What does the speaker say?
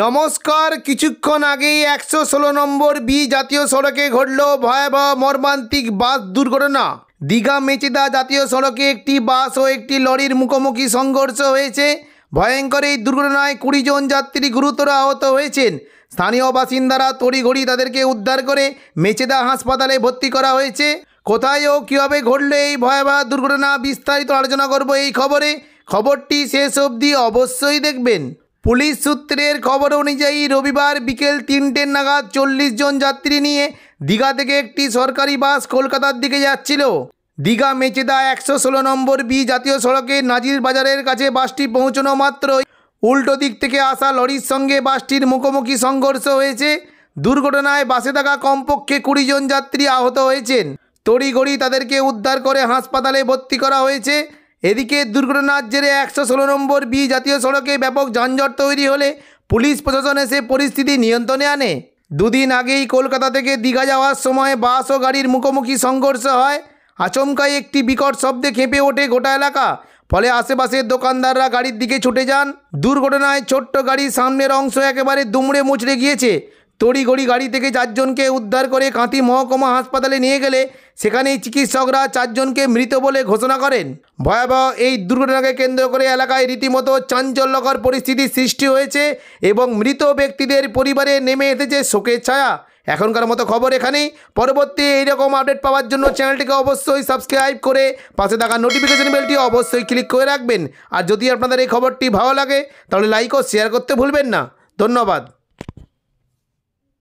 নমস্কার কিছুক্ষণ আগেই একশো ষোলো নম্বর বি জাতীয় সড়কে ঘটল ভয়াবহ মর্মান্তিক বাস দুর্ঘটনা দীঘা মেচেদা জাতীয় সড়কে একটি বাস ও একটি লরির মুখোমুখি সংঘর্ষ হয়েছে ভয়ঙ্কর এই দুর্ঘটনায় কুড়িজন যাত্রী গুরুতর আহত হয়েছেন স্থানীয় বাসিন্দারা তড়িঘড়ি তাদেরকে উদ্ধার করে মেচেদা হাসপাতালে ভর্তি করা হয়েছে কোথায় ও কীভাবে ঘটল এই ভয়াবহ দুর্ঘটনা বিস্তারিত আলোচনা করব এই খবরে খবরটি শেষ অবধি অবশ্যই দেখবেন পুলিশ সূত্রের খবর অনুযায়ী রবিবার বিকেল তিনটের নাগাদ চল্লিশ জন যাত্রী নিয়ে দীঘা থেকে একটি সরকারি বাস কলকাতার দিকে যাচ্ছিল দীঘা মেচেদা একশো ষোলো নম্বর বি জাতীয় সড়কে নাজির বাজারের কাছে বাসটি পৌঁছানো মাত্রই উল্টো দিক থেকে আসা লরির সঙ্গে বাসটির মুখোমুখি সংঘর্ষ হয়েছে দুর্ঘটনায় বাসে থাকা কমপক্ষে কুড়ি জন যাত্রী আহত হয়েছেন তড়িঘড়ি তাদেরকে উদ্ধার করে হাসপাতালে ভর্তি করা হয়েছে এদিকে দুর্ঘটনার জেরে একশো ষোলো নম্বর বি জাতীয় সড়কে ব্যাপক যানজট তৈরি হলে পুলিশ প্রশাসন এসে পরিস্থিতি নিয়ন্ত্রণে আনে দুদিন আগেই কলকাতা থেকে দীঘা যাওয়ার সময় বাস ও গাড়ির মুখোমুখি সংঘর্ষ হয় আচমকাই একটি বিকট শব্দে খেঁপে ওঠে গোটা এলাকা ফলে আশেপাশের দোকানদাররা গাড়ির দিকে ছুটে যান দুর্ঘটনায় ছোট্ট গাড়ির সামনের অংশ একেবারে দুমড়ে মুচড়ে গিয়েছে তড়িঘড়ি গাড়ি থেকে চারজনকে উদ্ধার করে কাঁতি মহকুমা হাসপাতালে নিয়ে গেলে সেখানেই চিকিৎসকরা চারজনকে মৃত বলে ঘোষণা করেন ভয়াবহ এই দুর্ঘটনাকে কেন্দ্র করে এলাকায় রীতিমতো চাঞ্চল্যকর পরিস্থিতির সৃষ্টি হয়েছে এবং মৃত ব্যক্তিদের পরিবারে নেমে এসেছে শোকের ছায়া এখনকার মতো খবর এখানেই পরবর্তী এইরকম আপডেট পাওয়ার জন্য চ্যানেলটিকে অবশ্যই সাবস্ক্রাইব করে পাশে থাকা নোটিফিকেশন বেলটি অবশ্যই ক্লিক করে রাখবেন আর যদি আপনাদের এই খবরটি ভালো লাগে তাহলে লাইক ও শেয়ার করতে ভুলবেন না ধন্যবাদ